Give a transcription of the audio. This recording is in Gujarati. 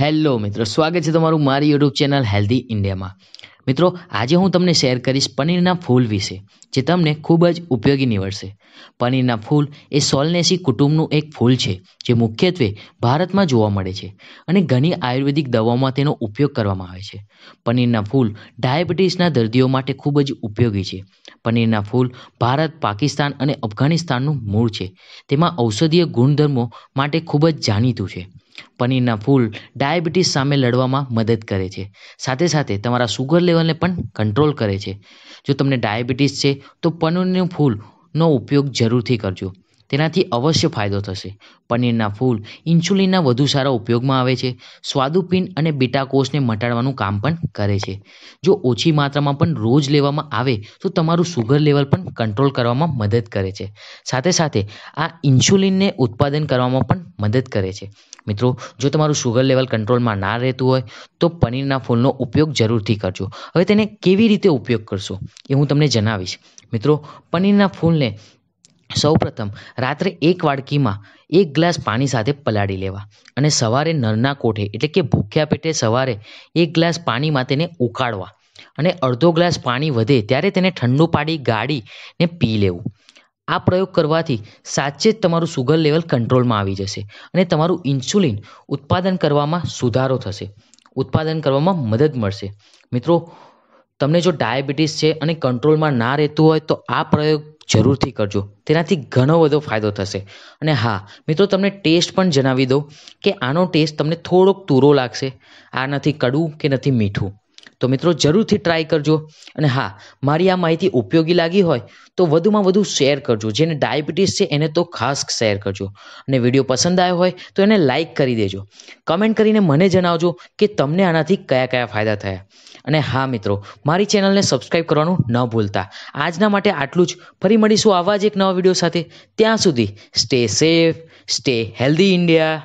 હેલો મિત્રો સ્વાગત છે તમારું મારી યુટ્યુબ ચેનલ હેલ્ધી ઇન્ડિયામાં મિત્રો આજે હું તમને શેર કરીશ પનીરના ફૂલ વિશે જે તમને ખૂબ જ ઉપયોગી નીવડશે પનીરના ફૂલ એ સોલનેસી કુટુંબનું એક ફૂલ છે જે મુખ્યત્વે ભારતમાં જોવા મળે છે અને ઘણી આયુર્વેદિક દવાઓમાં તેનો ઉપયોગ કરવામાં આવે છે પનીરના ફૂલ ડાયાબિટીસના દર્દીઓ માટે ખૂબ જ ઉપયોગી છે પનીરના ફૂલ ભારત પાકિસ્તાન અને અફઘાનિસ્તાનનું મૂળ છે તેમાં ઔષધીય ગુણધર્મો માટે ખૂબ જ જાણીતું છે પનીરના ફૂલ ડાયાબિટીસ સામે લડવામાં મદદ કરે છે સાથે સાથે તમારા સુગર લેવલને પણ કંટ્રોલ કરે છે જો તમને ડાયાબિટીસ છે તો પનીરનું ફૂલનો ઉપયોગ જરૂરથી કરજો તેનાથી અવશ્ય ફાયદો થશે પનીરના ફૂલ ઇન્સ્યુલિનના વધુ સારા ઉપયોગમાં આવે છે સ્વાદુપિન અને બીટા મટાડવાનું કામ પણ કરે છે જો ઓછી માત્રામાં પણ રોજ લેવામાં આવે તો તમારું સુગર લેવલ પણ કંટ્રોલ કરવામાં મદદ કરે છે સાથે સાથે આ ઇન્સ્યુલિનને ઉત્પાદન કરવામાં પણ મદદ કરે છે મિત્રો જો તમારું સુગર લેવલ કંટ્રોલમાં ના રહેતું હોય તો પનીરના ફૂલનો ઉપયોગ જરૂરથી કરજો હવે તેને કેવી રીતે ઉપયોગ કરશો એ હું તમને જણાવીશ મિત્રો પનીરના ફૂલને સૌપ્રથમ રાત્રે એક વાડકીમાં એક ગ્લાસ પાણી સાથે પલાળી લેવા અને સવારે નરના કોઠે એટલે કે ભૂખ્યા પેટે સવારે એક ગ્લાસ પાણીમાં તેને ઉકાળવા અને અડધો ગ્લાસ પાણી વધે ત્યારે તેને ઠંડુ પાડી ગાળીને પી લેવું આ પ્રયોગ કરવાથી સાચે જ તમારું સુગર લેવલ કંટ્રોલમાં આવી જશે અને તમારું ઇન્સ્યુલિન ઉત્પાદન કરવામાં સુધારો થશે ઉત્પાદન કરવામાં મદદ મળશે મિત્રો તમને જો ડાયાબિટીસ છે અને કંટ્રોલમાં ના રહેતું હોય તો આ પ્રયોગ જરૂરથી કરજો તેનાથી ઘણો બધો ફાયદો થશે અને હા મિત્રો તમને ટેસ્ટ પણ જણાવી દઉં કે આનો ટેસ્ટ તમને થોડોક તુરો લાગશે આ નથી કડવું કે નથી મીઠું તો મિત્રો જરૂરથી ટ્રાય કરજો અને હા મારી આ માહિતી ઉપયોગી લાગી હોય તો વધુમાં વધુ શેર કરજો જેને ડાયાબિટીસ છે એને તો ખાસ શેર કરજો અને વિડીયો પસંદ આવ્યો હોય તો એને લાઇક કરી દેજો કમેન્ટ કરીને મને જણાવજો કે તમને આનાથી કયા કયા ફાયદા થયા અને હા મિત્રો મારી ચેનલને સબસ્ક્રાઈબ કરવાનું ન ભૂલતા આજના માટે આટલું જ ફરી મળીશું આવા જ એક નવા વિડીયો સાથે ત્યાં સુધી stay safe stay healthy India